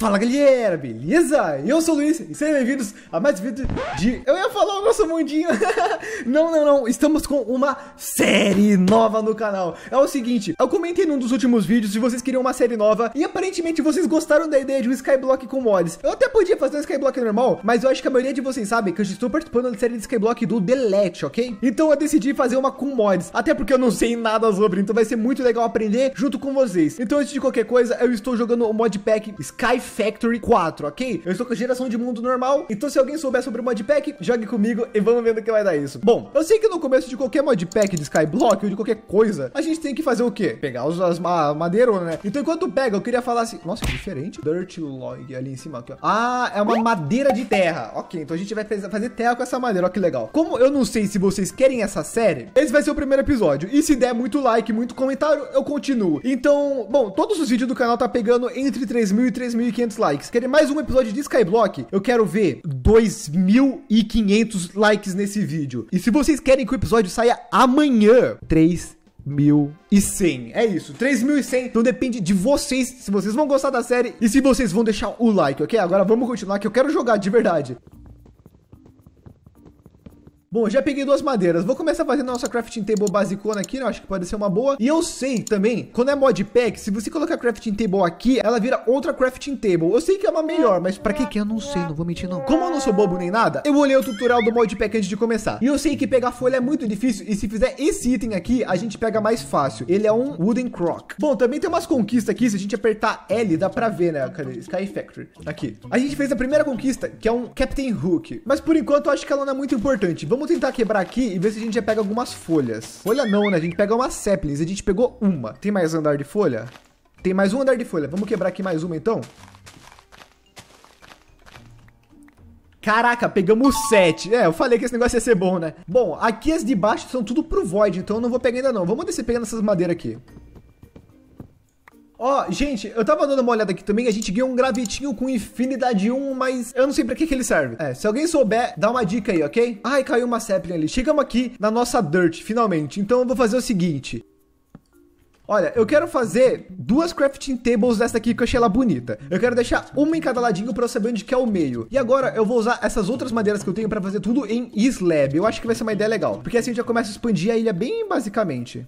Fala galera, beleza? Eu sou o Luiz e sejam bem-vindos a mais um vídeo de... Eu ia falar o nosso mundinho Não, não, não, estamos com uma série nova no canal É o seguinte, eu comentei num dos últimos vídeos se vocês queriam uma série nova E aparentemente vocês gostaram da ideia de um Skyblock com mods Eu até podia fazer um Skyblock normal Mas eu acho que a maioria de vocês sabe que eu estou participando da série de Skyblock do Delete, ok? Então eu decidi fazer uma com mods Até porque eu não sei nada sobre, então vai ser muito legal aprender junto com vocês Então antes de qualquer coisa, eu estou jogando o modpack Skyfire Factory 4, ok? Eu estou com a geração de mundo normal, então se alguém souber sobre o modpack, jogue comigo e vamos ver no que vai dar isso. Bom, eu sei que no começo de qualquer modpack de Skyblock ou de qualquer coisa, a gente tem que fazer o quê? Pegar as ma né? Então enquanto pega, eu queria falar assim... Nossa, que é diferente. Dirt log ali em cima, aqui, ó. Ah, é uma madeira de terra. Ok, então a gente vai fazer terra com essa madeira, ó que legal. Como eu não sei se vocês querem essa série, esse vai ser o primeiro episódio. E se der muito like, muito comentário, eu continuo. Então, bom, todos os vídeos do canal tá pegando entre 3.000 e 3.500 2.500 likes. Querem mais um episódio de Skyblock? Eu quero ver 2.500 likes nesse vídeo. E se vocês querem que o episódio saia amanhã, 3 3.100. É isso, 3.100. Então depende de vocês, se vocês vão gostar da série e se vocês vão deixar o like, ok? Agora vamos continuar que eu quero jogar de verdade. Bom, já peguei duas madeiras. Vou começar fazendo a nossa crafting table basicona aqui, né? Acho que pode ser uma boa. E eu sei também, quando é modpack, se você colocar crafting table aqui, ela vira outra crafting table. Eu sei que é uma melhor, mas pra que que eu não sei, não vou mentir não. Como eu não sou bobo nem nada, eu olhei o tutorial do modpack antes de começar. E eu sei que pegar folha é muito difícil e se fizer esse item aqui, a gente pega mais fácil. Ele é um wooden crock. Bom, também tem umas conquistas aqui, se a gente apertar L, dá pra ver, né? Cadê? Sky Factory. Aqui. A gente fez a primeira conquista, que é um Captain Hook. Mas por enquanto, eu acho que ela não é muito importante. Vamos Vamos tentar quebrar aqui e ver se a gente já pega algumas folhas. Folha não, né? A gente pega umas saplings. A gente pegou uma. Tem mais andar de folha? Tem mais um andar de folha. Vamos quebrar aqui mais uma, então? Caraca, pegamos sete. É, eu falei que esse negócio ia ser bom, né? Bom, aqui as de baixo são tudo pro Void, então eu não vou pegar ainda não. Vamos descer pegando essas madeiras aqui. Ó, oh, gente, eu tava dando uma olhada aqui também, a gente ganhou um gravetinho com infinidade 1, mas eu não sei pra que que ele serve. É, se alguém souber, dá uma dica aí, ok? Ai, caiu uma sapling ali. Chegamos aqui na nossa Dirt, finalmente. Então eu vou fazer o seguinte. Olha, eu quero fazer duas crafting tables dessa aqui que eu achei ela bonita. Eu quero deixar uma em cada ladinho para eu saber onde que é o meio. E agora eu vou usar essas outras madeiras que eu tenho para fazer tudo em slab. Eu acho que vai ser uma ideia legal, porque assim gente já começa a expandir a ilha bem basicamente.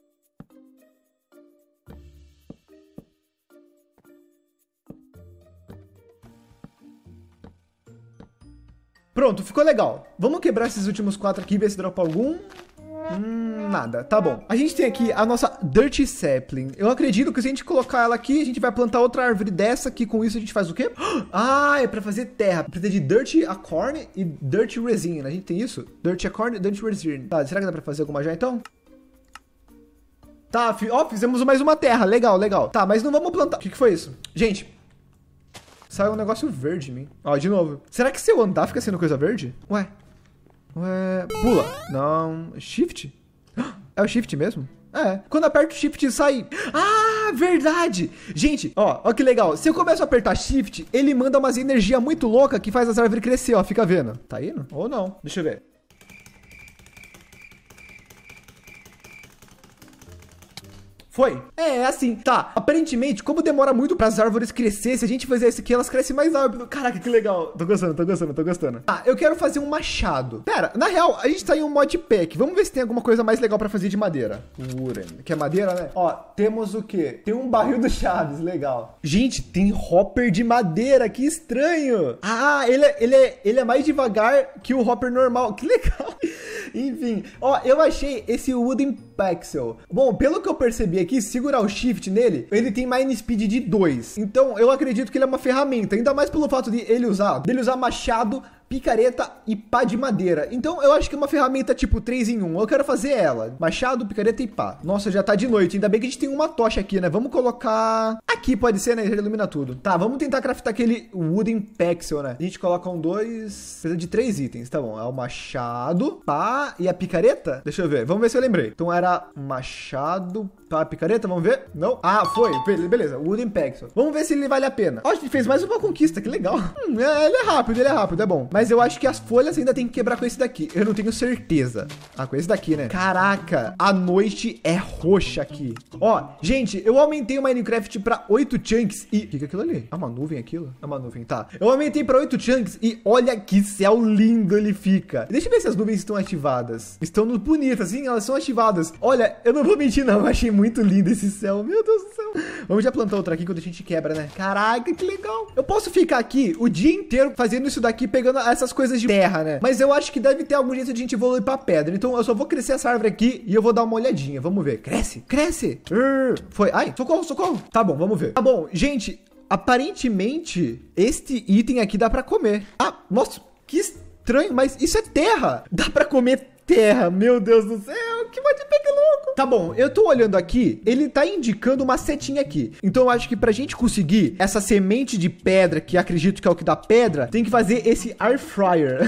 Pronto, ficou legal. Vamos quebrar esses últimos quatro aqui, ver se dropa algum. Hum, nada, tá bom. A gente tem aqui a nossa Dirty Sapling. Eu acredito que se a gente colocar ela aqui, a gente vai plantar outra árvore dessa, que com isso a gente faz o quê? Ah, é pra fazer terra. Precisa de Dirty Acorn e Dirty Resin. A gente tem isso? Dirty Acorn e Dirty Resin. Tá, será que dá pra fazer alguma já, então? Tá, ó, fizemos mais uma terra. Legal, legal. Tá, mas não vamos plantar. O que, que foi isso? Gente, Sai um negócio verde em mim. Ó, de novo. Será que se eu andar fica sendo coisa verde? Ué. Ué. Pula. Não. Shift? É o shift mesmo? É. Quando aperto shift sai. Ah, verdade! Gente, ó, ó que legal. Se eu começo a apertar shift, ele manda umas energia muito louca que faz as árvores crescer, ó. Fica vendo. Tá indo? Ou não? Deixa eu ver. Foi? É, assim, tá. Aparentemente, como demora muito para as árvores crescer, se a gente fizer isso aqui, elas crescem mais rápido. Caraca, que legal. Tô gostando, tô gostando, tô gostando. Ah, eu quero fazer um machado. Pera, na real, a gente tá em um mod pack. Vamos ver se tem alguma coisa mais legal para fazer de madeira. Wooden. Que é madeira, né? Ó, temos o quê? Tem um barril do Chaves, legal. Gente, tem hopper de madeira, que estranho. Ah, ele é, ele é, ele é mais devagar que o hopper normal. Que legal. Enfim, ó, eu achei esse Wooden Pixel. Bom, pelo que eu percebi aqui, segurar o Shift nele, ele tem Mine Speed de 2. Então, eu acredito que ele é uma ferramenta, ainda mais pelo fato de ele usar, dele usar machado picareta e pá de madeira. Então eu acho que é uma ferramenta tipo 3 em 1. Eu quero fazer ela. Machado, picareta e pá. Nossa, já tá de noite. Ainda bem que a gente tem uma tocha aqui, né? Vamos colocar... Aqui pode ser, né? Já ilumina tudo. Tá, vamos tentar craftar aquele Wooden Pexel, né? A gente coloca um dois. Precisa de três itens, tá bom. É o machado, pá, e a picareta? Deixa eu ver. Vamos ver se eu lembrei. Então era machado, pá, picareta. Vamos ver? Não? Ah, foi. Beleza. Wooden Pexel. Vamos ver se ele vale a pena. Ó, a gente fez mais uma conquista. Que legal. Hum, é, ele é rápido, ele é rápido. É bom. Mas eu acho que as folhas ainda tem que quebrar com esse daqui. Eu não tenho certeza. Ah, com esse daqui, né? Caraca, a noite é roxa aqui. Ó, gente, eu aumentei o Minecraft pra 8 chunks e... O que é aquilo ali? É uma nuvem aquilo? É uma nuvem, tá. Eu aumentei pra 8 chunks e olha que céu lindo ele fica. Deixa eu ver se as nuvens estão ativadas. Estão bonitas, sim, elas são ativadas. Olha, eu não vou mentir não, eu achei muito lindo esse céu. Meu Deus do céu. Vamos já plantar outra aqui quando a gente quebra, né? Caraca, que legal. Eu posso ficar aqui o dia inteiro fazendo isso daqui, pegando essas coisas de terra, né? Mas eu acho que deve ter algum jeito de a gente evoluir pra pedra. Então eu só vou crescer essa árvore aqui e eu vou dar uma olhadinha. Vamos ver. Cresce, cresce. Uh, foi. Ai, socorro, socorro. Tá bom, vamos ver ver. Tá bom, gente, aparentemente, este item aqui dá pra comer. Ah, nossa, que estranho, mas isso é terra. Dá pra comer terra, meu Deus do céu, que modpack louco. Tá bom, eu tô olhando aqui, ele tá indicando uma setinha aqui. Então eu acho que pra gente conseguir essa semente de pedra, que acredito que é o que dá pedra, tem que fazer esse air fryer.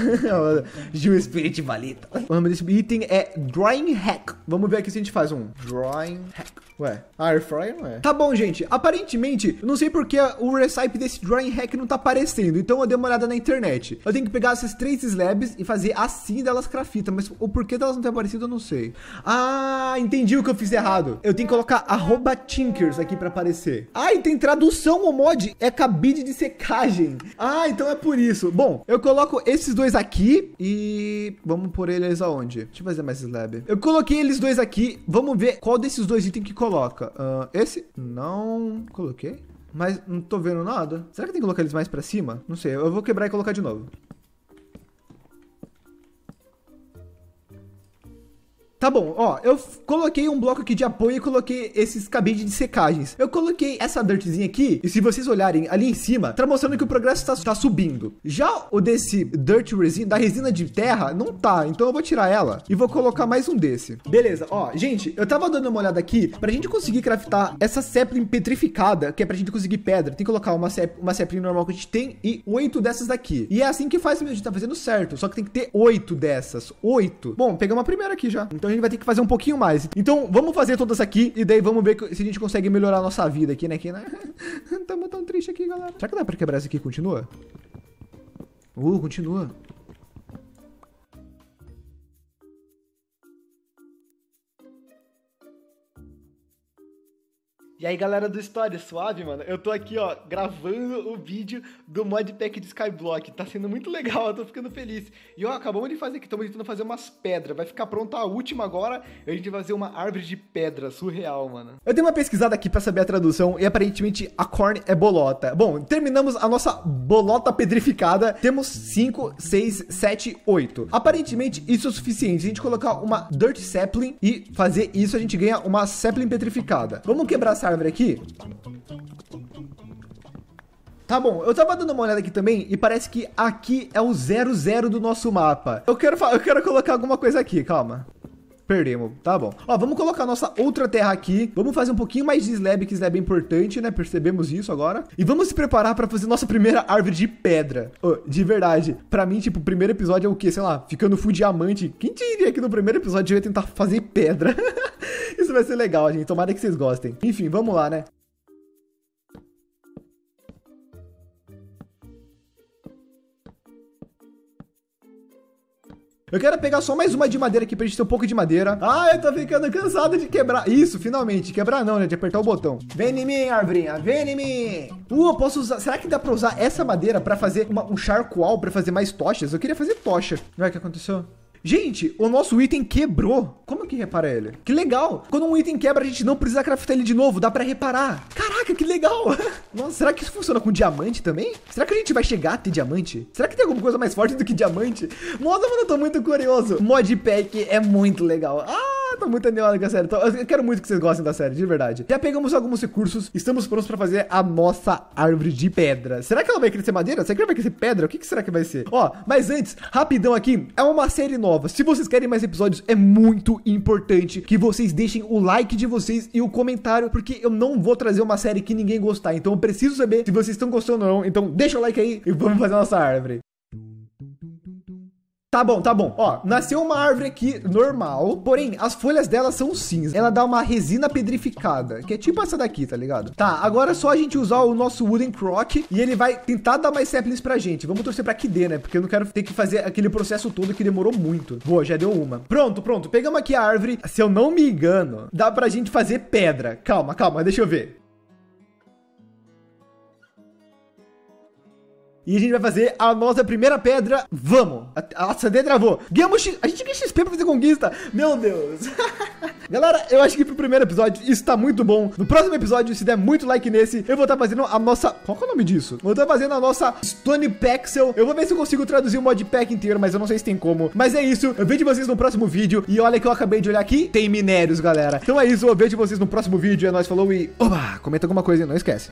Gil Spirit Valita. O nome desse item é Drying Hack. Vamos ver aqui se a gente faz um Drying Hack. Ué, a air fryer não é. Tá bom, gente. Aparentemente, eu não sei porque o recipe desse drawing hack não tá aparecendo. Então eu dei uma olhada na internet. Eu tenho que pegar essas três slabs e fazer assim delas crafita. Mas o porquê delas não ter aparecido, eu não sei. Ah, entendi o que eu fiz errado. Eu tenho que colocar arroba tinkers aqui pra aparecer. Ah, e tem tradução o mod. É cabide de secagem. Ah, então é por isso. Bom, eu coloco esses dois aqui e vamos pôr eles aonde? Deixa eu fazer mais slab. Eu coloquei eles dois aqui. Vamos ver qual desses dois item que coloca. Uh, esse não coloquei. Mas não tô vendo nada. Será que tem que colocar eles mais pra cima? Não sei. Eu vou quebrar e colocar de novo. Tá bom, ó, eu coloquei um bloco aqui de apoio e coloquei esses cabides de secagens. Eu coloquei essa dirtzinha aqui, e se vocês olharem ali em cima, tá mostrando que o progresso tá, tá subindo. Já o desse dirt resin, da resina de terra, não tá, então eu vou tirar ela e vou colocar mais um desse. Beleza, ó, gente, eu tava dando uma olhada aqui, pra gente conseguir craftar essa sapling petrificada, que é pra gente conseguir pedra, tem que colocar uma, sap, uma sapling normal que a gente tem e oito dessas daqui. E é assim que faz mesmo, a gente tá fazendo certo, só que tem que ter oito dessas, oito. Bom, pegamos a primeira aqui já, então a gente vai ter que fazer um pouquinho mais. Então, vamos fazer todas aqui e daí vamos ver se a gente consegue melhorar a nossa vida aqui, né? aqui né? Tamo tão triste aqui, galera. Será que dá pra quebrar isso aqui? Continua? Uh, continua. E aí, galera do História, suave, mano? Eu tô aqui, ó, gravando o vídeo do modpack de Skyblock. Tá sendo muito legal, eu tô ficando feliz. E, ó, acabamos de fazer aqui, estamos tentando fazer umas pedras. Vai ficar pronta a última agora a gente vai fazer uma árvore de pedra. Surreal, mano. Eu dei uma pesquisada aqui pra saber a tradução e aparentemente a corn é bolota. Bom, terminamos a nossa bolota pedrificada. Temos 5, 6, 7, 8. Aparentemente isso é o suficiente. Se a gente colocar uma Dirt Sapling e fazer isso, a gente ganha uma Sapling petrificada. Vamos quebrar essa árvore aqui? Tá bom, eu tava dando uma olhada aqui também e parece que aqui é o 00 do nosso mapa. Eu quero, eu quero colocar alguma coisa aqui, calma. Perdemos, tá bom. Ó, vamos colocar nossa outra terra aqui. Vamos fazer um pouquinho mais de slab, que slab é importante, né? Percebemos isso agora. E vamos se preparar para fazer nossa primeira árvore de pedra. Oh, de verdade, para mim, tipo, o primeiro episódio é o quê? Sei lá, ficando full diamante. Quem diria que no primeiro episódio eu ia tentar fazer pedra? isso vai ser legal, gente. Tomara que vocês gostem. Enfim, vamos lá, né? Eu quero pegar só mais uma de madeira aqui pra gente ter um pouco de madeira. Ah, eu tô ficando cansado de quebrar. Isso, finalmente. Quebrar não, né? De apertar o botão. Vem em mim, arvorinha. Vem em mim. Uh, eu posso usar... Será que dá pra usar essa madeira pra fazer uma... um charcoal, pra fazer mais tochas? Eu queria fazer tocha. Vai, o que aconteceu? Gente, o nosso item quebrou. Como é que repara ele? Que legal. Quando um item quebra, a gente não precisa craftar ele de novo. Dá pra reparar. Caraca, que legal. Nossa, será que isso funciona com diamante também? Será que a gente vai chegar a ter diamante? Será que tem alguma coisa mais forte do que diamante? Nossa, mano, eu tô muito curioso. Modpack é muito legal. Ah! tô muito animado com a série. Tô, eu quero muito que vocês gostem da série, de verdade. Já pegamos alguns recursos, estamos prontos pra fazer a nossa árvore de pedra. Será que ela vai crescer madeira? Será que ela vai crescer pedra? O que, que será que vai ser? Ó, mas antes, rapidão aqui, é uma série nova. Se vocês querem mais episódios, é muito importante que vocês deixem o like de vocês e o comentário, porque eu não vou trazer uma série que ninguém gostar. Então eu preciso saber se vocês estão gostando ou não. Então deixa o like aí e vamos fazer a nossa árvore. Tá bom, tá bom. Ó, nasceu uma árvore aqui normal, porém as folhas dela são cinza. Ela dá uma resina pedrificada, que é tipo essa daqui, tá ligado? Tá, agora é só a gente usar o nosso Wooden Croc e ele vai tentar dar mais saplings pra gente. Vamos torcer pra que dê, né? Porque eu não quero ter que fazer aquele processo todo que demorou muito. Boa, já deu uma. Pronto, pronto. Pegamos aqui a árvore. Se eu não me engano, dá pra gente fazer pedra. Calma, calma, deixa eu ver. E a gente vai fazer a nossa primeira pedra. Vamos! Nossa, a travou. Ganhamos A gente ganha XP pra fazer conquista. Meu Deus! Galera, eu acho que pro primeiro episódio isso tá muito bom. No próximo episódio, se der muito like nesse, eu vou estar tá fazendo a nossa... Qual que é o nome disso? Vou estar tá fazendo a nossa Stone Pexel. Eu vou ver se eu consigo traduzir o modpack inteiro, mas eu não sei se tem como. Mas é isso. Eu vejo vocês no próximo vídeo. E olha que eu acabei de olhar aqui. Tem minérios, galera. Então é isso. Eu vejo vocês no próximo vídeo. É nóis. Falou e... Oba! Comenta alguma coisa e não esquece.